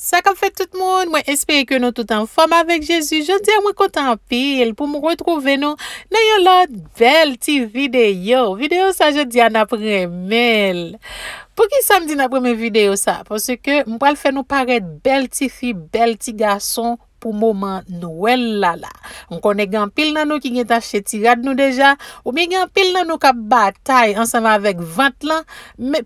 Sa ka fe tout moun, mwen espere ke nou tout an fom avek Jezu. Je di an mwen kontan pil pou mwen retrouve nou. Nè yon lot bel ti video. Video sa je di an apre mel. Po ki sa m di an apre men video sa? Pwosè ke mwen pal fe nou paret bel ti fi, bel ti gason. pou mouman nou el la la. On kone gen pil nan nou ki gen ta cheti rad nou deja, ou mi gen pil nan nou ka batay ansanman vek vant lan,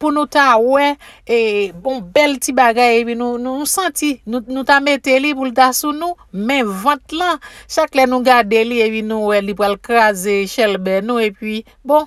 pou nou ta we, e bon bel ti bagay ebi nou, nou senti, nou ta mete li pou lita sou nou, men vant lan, chak le nou gade li ebi nou, e li pou el kaze, shelbe nou, e pi bon.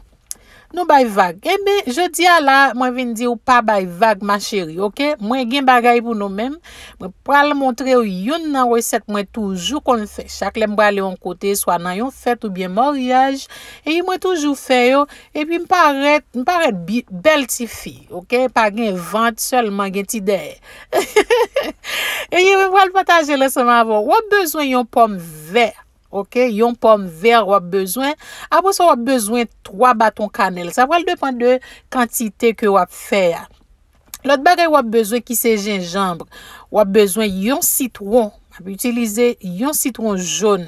Nou bay vag. Ebe, eh jodi a la, mwen ven di ou pa bay vag, ma cheri, ok? Mwen gen bagay pou nou men. Mwen pral montre ou yon nan reset mwen toujou kon fè. Chak lem brale yon kote, swa nan yon fèt ou bien moriyaj. E yon mwen toujou fè yo. E pi mparet, mparet bel ti fi, ok? Pa gen vant sol man gen ti dey. E yon mwen pral pataje le seman avon. Wap bezwen yon pom ver? Ok, yon pomme ver wap bezwen. Apo sa wap bezwen 3 baton kanel. Sa wale depan de kantite ke wap fer. Lot bagay wap bezwen ki se jenjambre. Wap bezwen yon citron. Ape utilize yon citron joun.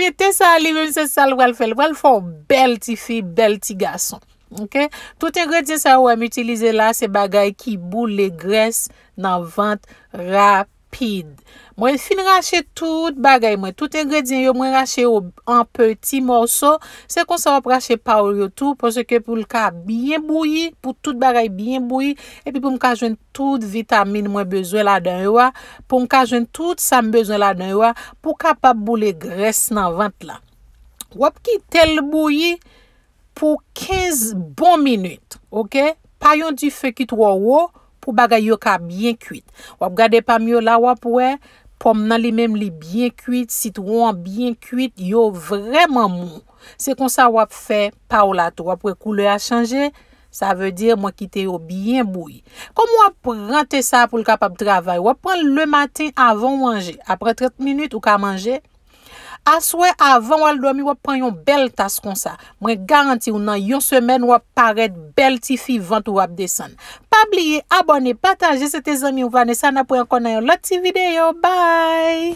Pye te sa liven se sal wal fel. Wal fol bel ti fi, bel ti gason. Ok. Tout en gre te sa wame utilize la se bagay ki bou le gres nan vant rap. Mwen fin rache tout bagay, mwen tout engredyen yo mwen rache en peti morso Se kon sa wap rache pa ou yo tou Pon se ke pou l ka bien bouyi, pou tout bagay bien bouyi E pi pou mwen kajwen tout vitamine mwen bezwen la den ywa Pon mwen kajwen tout sa mbezwen la den ywa Pou ka pa boule gres nan vant la Wap ki tel bouyi pou 15 bon minute Ok, pa yon di fe ki tou wawo pou bagay yo ka byen kuit. Wap gade pa myo la wap we, pom nan li menm li byen kuit, sitouan byen kuit, yo vremen moun. Se kon sa wap fe pa ou la tou, wap we koule a chanje, sa ve dir mwen ki te yo byen bouye. Kom wap prante sa pou l kapap travay, wap pran le maten avon wange, apre 30 minute ou ka manje, Aswe avan wal do mi wap pran yon bel tas kon sa Mwen garanti ou nan yon semen wap paret bel ti fi vant ou wap desan Pabliye, abone, patanje se te zami ou vane sana pou yon konayon lot ti video Bye